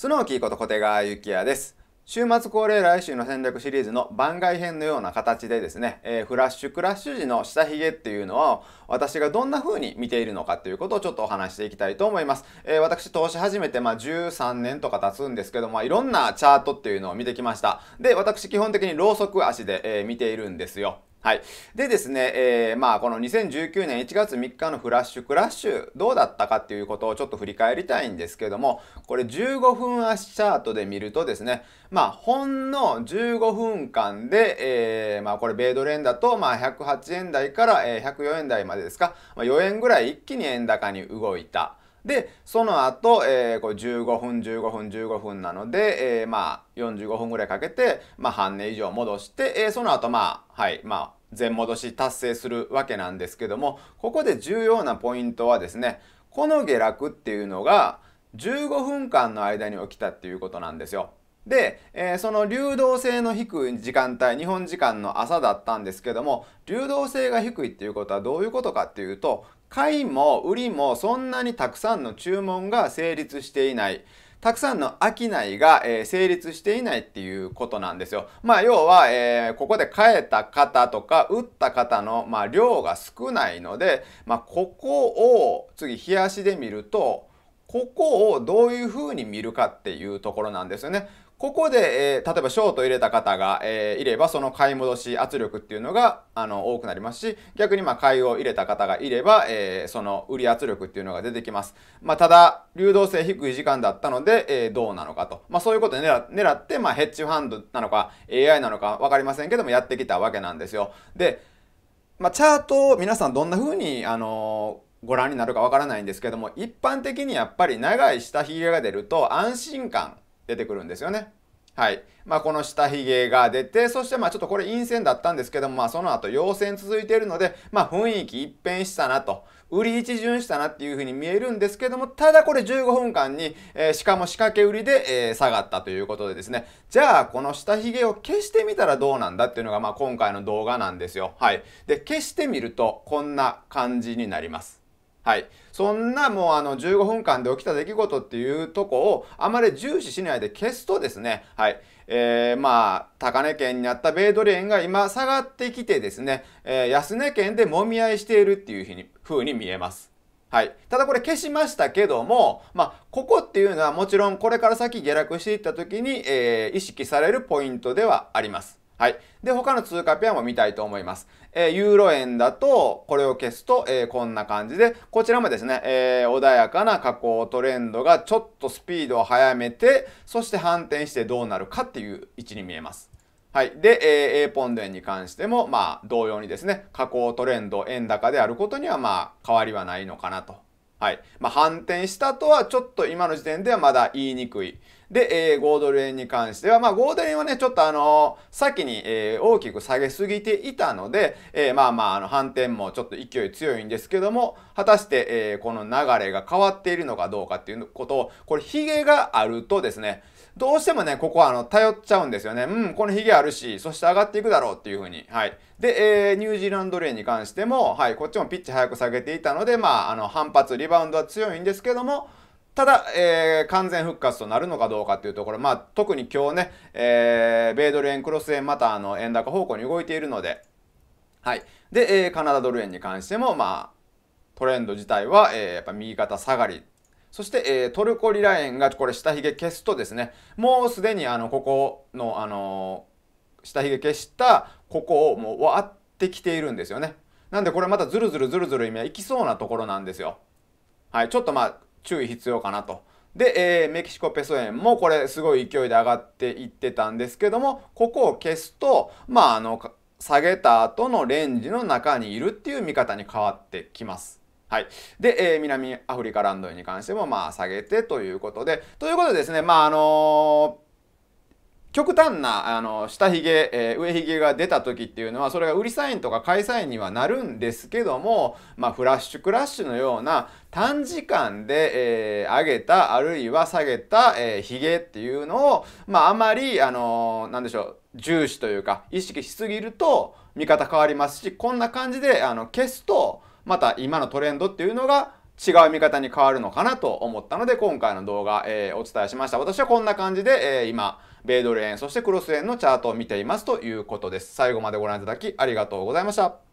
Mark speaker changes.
Speaker 1: スノーキーこと小手川幸也です。週末恒例来週の戦略シリーズの番外編のような形でですね、えー、フラッシュクラッシュ時の下髭っていうのを私がどんな風に見ているのかっていうことをちょっとお話していきたいと思います。えー、私投資始めてまあ13年とか経つんですけど、まあいろんなチャートっていうのを見てきました。で、私基本的にローソク足で、えー、見ているんですよ。はい。でですね、えー、まあ、この2019年1月3日のフラッシュクラッシュ、どうだったかっていうことをちょっと振り返りたいんですけども、これ15分足チャートで見るとですね、まあ、ほんの15分間で、えー、まあ、これ、米ドル円だと、まあ、108円台から、えー、104円台までですか、まあ、4円ぐらい一気に円高に動いた。でその後、えー、こう15分15分15分なので、えー、まあ45分ぐらいかけて、まあ、半年以上戻して、えー、その後まあはいまあ全戻し達成するわけなんですけどもここで重要なポイントはですねこの下落っていうのが15分間の間に起きたっていうことなんですよ。で、えー、その流動性の低い時間帯、日本時間の朝だったんですけども、流動性が低いっていうことはどういうことかっていうと、買いも売りもそんなにたくさんの注文が成立していない。たくさんの商いが、えー、成立していないっていうことなんですよ。まあ要は、えー、ここで買えた方とか打った方の、まあ、量が少ないので、まあ、ここを次冷やしで見るとここをどういうふうに見るかっていうところなんですよね。ここで、えー、例えばショート入れた方が、えー、いれば、その買い戻し圧力っていうのが、あの、多くなりますし、逆に、まあ、買いを入れた方がいれば、えー、その売り圧力っていうのが出てきます。まあ、ただ、流動性低い時間だったので、えどうなのかと。まあ、そういうことを狙狙って、まあ、ヘッジファンドなのか、AI なのか分かりませんけども、やってきたわけなんですよ。で、まあ、チャートを皆さんどんな風に、あのご覧になるかわからないんですけども、一般的にやっぱり長い下髭が出ると安心感出てくるんですよね。はい。まあ、この下髭が出て、そしてまあちょっとこれ陰線だったんですけども、まあその後陽線続いているので、まあ雰囲気一変したなと、売り一巡したなっていう風に見えるんですけども、ただこれ15分間に、えー、しかも仕掛け売りで、えー、下がったということでですね、じゃあこの下髭を消してみたらどうなんだっていうのがまあ今回の動画なんですよ。はい。で、消してみるとこんな感じになります。はい。そんなもうあの15分間で起きた出来事っていうとこをあまり重視しないで消すとですね、はい。えー、まあ、高値圏にあった米ドル円が今下がってきてですね、えー、安値圏でもみ合いしているっていうふうに、風に見えます。はい。ただこれ消しましたけども、まあ、ここっていうのはもちろんこれから先下落していった時に、えー、意識されるポイントではあります。はい。で、他の通貨ペアも見たいと思います。えー、ユーロ円だと、これを消すと、えー、こんな感じで、こちらもですね、えー、穏やかな下降トレンドがちょっとスピードを速めて、そして反転してどうなるかっていう位置に見えます。はい。で、えー、A ポンド円に関しても、まあ、同様にですね、下降トレンド、円高であることには、まあ、変わりはないのかなとはい。まあ、反転したとはちょっと今の時点ではまだ言いにくい。で、えー、5ドル円に関しては、まあ、5ドル円はね、ちょっとあのー、先に、えー、大きく下げすぎていたので、えー、まあまあ、あの、反転もちょっと勢い強いんですけども、果たして、えー、この流れが変わっているのかどうかっていうことを、これ、ヒゲがあるとですね、どうしてもね、ここはあの、頼っちゃうんですよね。うん、このヒゲあるし、そして上がっていくだろうっていう風に。はい。で、えー、ニュージーランド例に関しても、はい、こっちもピッチ早く下げていたので、まあ、あの、反発、リバウンドは強いんですけども、ただ、えー、完全復活となるのかどうかっていうところ、まあ、特に今日ね、えー、米ドル円クロス円またあの円高方向に動いているので、はい。で、えー、カナダドル円に関しても、まあ、トレンド自体は、えー、やっぱ右肩下がりそして、えー、トルコリラ園がこれ下髭消すとですねもうすでにあのここの、あの下髭消したここをもう割ってきているんですよねなんでこれまたズルズルズルズル今いきそうなところなんですよはいちょっとまあ注意必要かなとで、えー、メキシコペソ円もこれすごい勢いで上がっていってたんですけどもここを消すとまああの下げた後のレンジの中にいるっていう見方に変わってきますはい。で、えー、南アフリカランドに関しても、まあ、下げてということで、ということでですね、まあ、あのー極端なあの下ひげ、えー、上ひげが出た時っていうのはそれが売りサインとか買いサインにはなるんですけども、まあ、フラッシュクラッシュのような短時間で、えー、上げたあるいは下げた、えー、ひげっていうのを、まあ、あまり、あのー、なんでしょう重視というか意識しすぎると見方変わりますしこんな感じであの消すとまた今のトレンドっていうのが違う見方に変わるのかなと思ったので今回の動画、えー、お伝えしました私はこんな感じで、えー、今米ドル円そしてクロス円のチャートを見ていますということです最後までご覧いただきありがとうございました